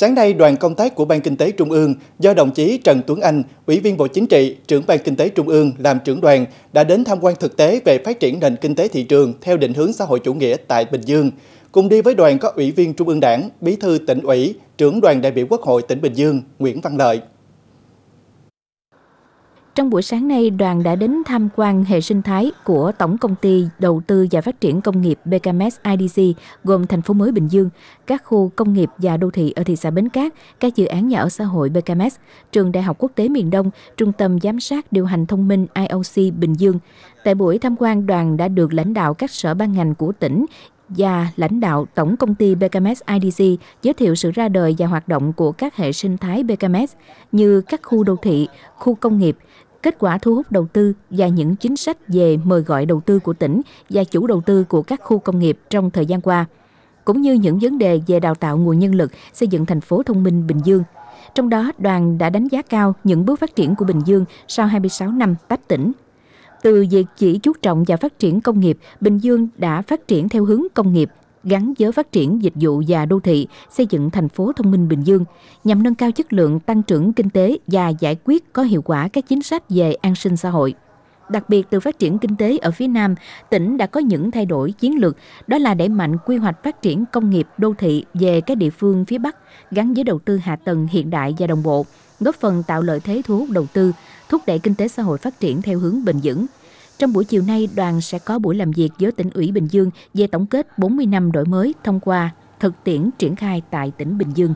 Sáng nay, đoàn công tác của Ban Kinh tế Trung ương do đồng chí Trần Tuấn Anh, Ủy viên Bộ Chính trị, trưởng Ban Kinh tế Trung ương làm trưởng đoàn đã đến tham quan thực tế về phát triển nền kinh tế thị trường theo định hướng xã hội chủ nghĩa tại Bình Dương. Cùng đi với đoàn có Ủy viên Trung ương Đảng, Bí thư tỉnh ủy, trưởng đoàn đại biểu Quốc hội tỉnh Bình Dương Nguyễn Văn Lợi. Trong buổi sáng nay, đoàn đã đến tham quan hệ sinh thái của Tổng Công ty Đầu tư và Phát triển Công nghiệp BKMS IDC gồm thành phố mới Bình Dương, các khu công nghiệp và đô thị ở thị xã Bến Cát, các dự án nhà ở xã hội BKMS, Trường Đại học Quốc tế Miền Đông, Trung tâm Giám sát Điều hành Thông minh IOC Bình Dương. Tại buổi tham quan, đoàn đã được lãnh đạo các sở ban ngành của tỉnh và lãnh đạo Tổng công ty BKMS IDC giới thiệu sự ra đời và hoạt động của các hệ sinh thái BKMS như các khu đô thị, khu công nghiệp, kết quả thu hút đầu tư và những chính sách về mời gọi đầu tư của tỉnh và chủ đầu tư của các khu công nghiệp trong thời gian qua, cũng như những vấn đề về đào tạo nguồn nhân lực, xây dựng thành phố thông minh Bình Dương. Trong đó, đoàn đã đánh giá cao những bước phát triển của Bình Dương sau 26 năm tách tỉnh. Từ việc chỉ chú trọng và phát triển công nghiệp, Bình Dương đã phát triển theo hướng công nghiệp, gắn với phát triển dịch vụ và đô thị, xây dựng thành phố thông minh Bình Dương nhằm nâng cao chất lượng tăng trưởng kinh tế và giải quyết có hiệu quả các chính sách về an sinh xã hội. Đặc biệt từ phát triển kinh tế ở phía Nam, tỉnh đã có những thay đổi chiến lược, đó là đẩy mạnh quy hoạch phát triển công nghiệp đô thị về các địa phương phía Bắc gắn với đầu tư hạ tầng hiện đại và đồng bộ, góp phần tạo lợi thế thu hút đầu tư, thúc đẩy kinh tế xã hội phát triển theo hướng bền vững. Trong buổi chiều nay, đoàn sẽ có buổi làm việc với tỉnh ủy Bình Dương về tổng kết 40 năm đổi mới thông qua thực tiễn triển khai tại tỉnh Bình Dương.